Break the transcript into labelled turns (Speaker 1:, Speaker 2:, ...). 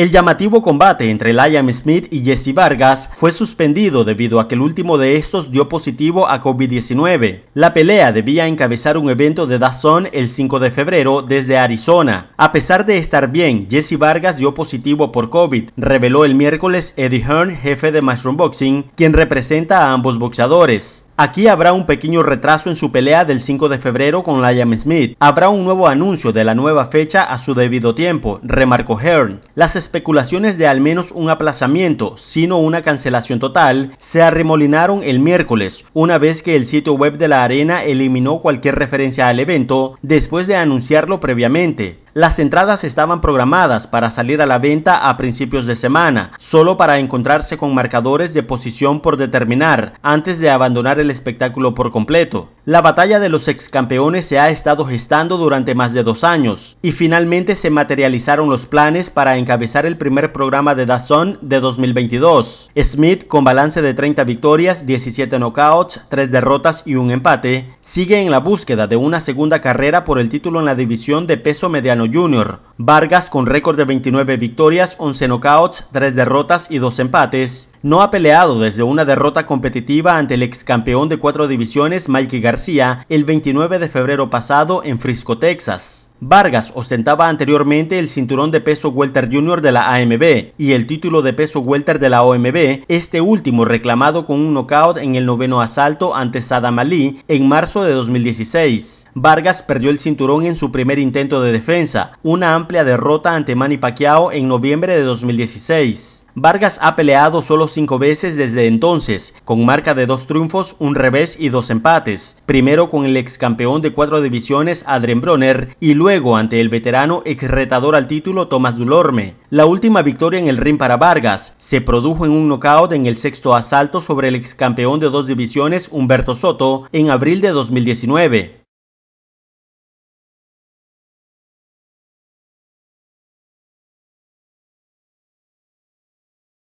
Speaker 1: El llamativo combate entre Liam Smith y Jesse Vargas fue suspendido debido a que el último de estos dio positivo a COVID-19. La pelea debía encabezar un evento de DAZN el 5 de febrero desde Arizona. A pesar de estar bien, Jesse Vargas dio positivo por COVID, reveló el miércoles Eddie Hearn, jefe de Mushroom Boxing, quien representa a ambos boxeadores. Aquí habrá un pequeño retraso en su pelea del 5 de febrero con Liam Smith. Habrá un nuevo anuncio de la nueva fecha a su debido tiempo, remarcó Hearn. Las especulaciones de al menos un aplazamiento, sino una cancelación total, se arremolinaron el miércoles, una vez que el sitio web de la arena eliminó cualquier referencia al evento después de anunciarlo previamente. Las entradas estaban programadas para salir a la venta a principios de semana, solo para encontrarse con marcadores de posición por determinar antes de abandonar el espectáculo por completo. La batalla de los campeones se ha estado gestando durante más de dos años y finalmente se materializaron los planes para encabezar el primer programa de Dazón de 2022. Smith, con balance de 30 victorias, 17 knockouts, 3 derrotas y un empate, sigue en la búsqueda de una segunda carrera por el título en la división de peso mediano Junior. Vargas con récord de 29 victorias, 11 knockouts, 3 derrotas y 2 empates no ha peleado desde una derrota competitiva ante el ex campeón de cuatro divisiones Mikey García el 29 de febrero pasado en Frisco, Texas. Vargas ostentaba anteriormente el cinturón de peso welter junior de la AMB y el título de peso welter de la OMB, este último reclamado con un knockout en el noveno asalto ante Saddam Ali en marzo de 2016. Vargas perdió el cinturón en su primer intento de defensa, una amplia derrota ante Manny Pacquiao en noviembre de 2016. Vargas ha peleado solo cinco veces desde entonces, con marca de dos triunfos, un revés y dos empates. Primero con el ex campeón de cuatro divisiones Adrien Bronner y luego ante el veterano ex retador al título Tomás Dulorme. La última victoria en el ring para Vargas se produjo en un knockout en el sexto asalto sobre el ex campeón de dos divisiones Humberto Soto en abril de 2019.